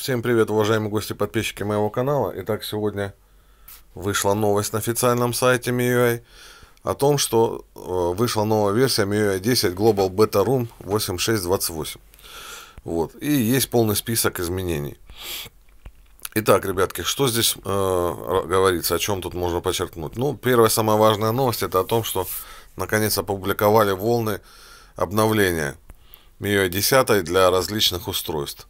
Всем привет, уважаемые гости и подписчики моего канала. Итак, сегодня вышла новость на официальном сайте MIUI о том, что э, вышла новая версия MIUI 10 Global Beta Room 8628. Вот. И есть полный список изменений. Итак, ребятки, что здесь э, говорится, о чем тут можно подчеркнуть? Ну, первая самая важная новость это о том, что наконец опубликовали волны обновления MIUI 10 для различных устройств.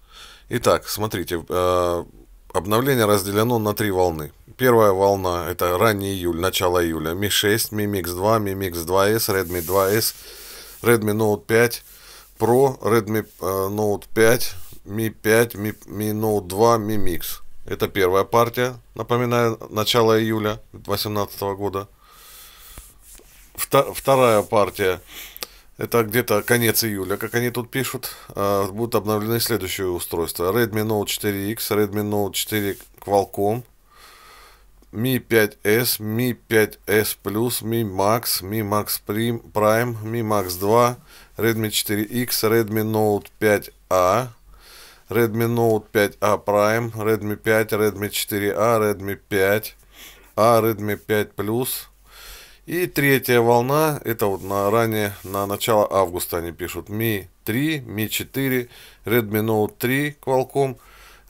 Итак, смотрите, э, обновление разделено на три волны. Первая волна – это ранний июль, начало июля. Mi 6, Mi Mix 2, Mi Mix 2S, Redmi 2S, Redmi Note 5 Pro, Redmi Note 5, Mi 5, Mi, Mi Note 2, Mi Mix. Это первая партия, напоминаю, начало июля 2018 года. Вторая партия это где-то конец июля, как они тут пишут. Будут обновлены следующие устройства. Redmi Note 4X, Redmi Note 4 Qualcomm, Mi 5S, Mi 5S Plus, Mi Max, Mi Max Prime, Prime, Mi Max 2, Redmi 4X, Redmi Note 5A, Redmi Note 5A Prime, Redmi 5, Redmi 4A, Redmi 5, A, Redmi 5 Plus, и третья волна, это вот на ранее, на начало августа они пишут Mi 3, Mi 4, Redmi Note 3 Qualcomm,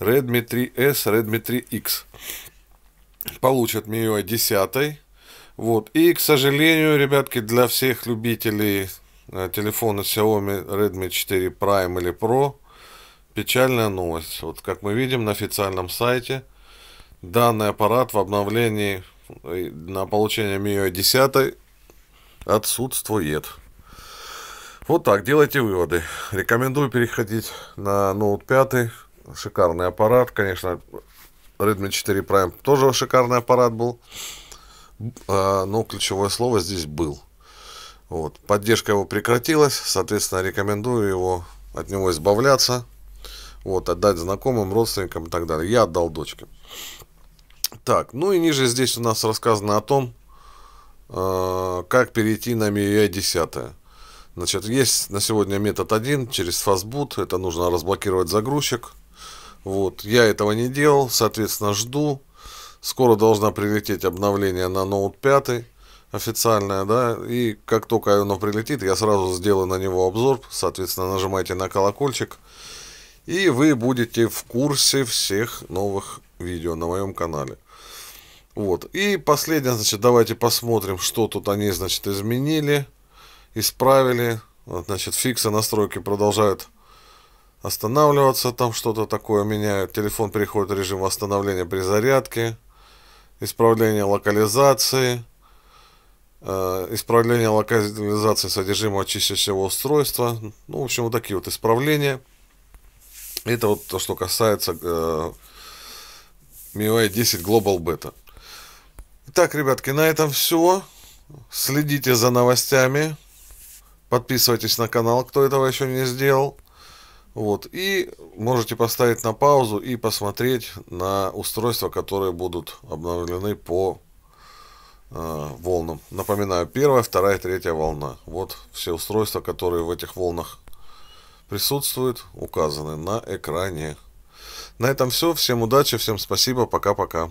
Redmi 3S, Redmi 3X. Получат MIUI 10. Вот. И, к сожалению, ребятки, для всех любителей э, телефона Xiaomi Redmi 4 Prime или Pro, печальная новость. Вот как мы видим на официальном сайте, данный аппарат в обновлении на получение МИО 10 отсутствует. Вот так, делайте выводы. Рекомендую переходить на Note 5. Шикарный аппарат, конечно. Redmi 4 Prime тоже шикарный аппарат был. А, но ключевое слово здесь «был». Вот. Поддержка его прекратилась, соответственно, рекомендую его от него избавляться, вот, отдать знакомым, родственникам и так далее. Я отдал дочке. Так, ну и ниже здесь у нас рассказано о том, э, как перейти на MIUI 10. Значит, есть на сегодня метод 1 через Fastboot. Это нужно разблокировать загрузчик. Вот, я этого не делал, соответственно, жду. Скоро должна прилететь обновление на Ноут 5 официальное, да, и как только оно прилетит, я сразу сделаю на него обзор, соответственно, нажимайте на колокольчик, и вы будете в курсе всех новых видео на моем канале. Вот. И последнее, значит, давайте посмотрим, что тут они, значит, изменили, исправили. Вот, значит, фиксы настройки продолжают останавливаться, там что-то такое меняют. Телефон переходит в режим восстановления при зарядке, исправление локализации, э, исправление локализации содержимого чистящего устройства. Ну, в общем, вот такие вот исправления. Это вот то, что касается э, MIUI 10 Global Beta. Так, ребятки, на этом все. Следите за новостями. Подписывайтесь на канал, кто этого еще не сделал. Вот. И можете поставить на паузу и посмотреть на устройства, которые будут обновлены по э, волнам. Напоминаю, первая, вторая, третья волна. Вот все устройства, которые в этих волнах присутствуют, указаны на экране. На этом все. Всем удачи, всем спасибо. Пока-пока.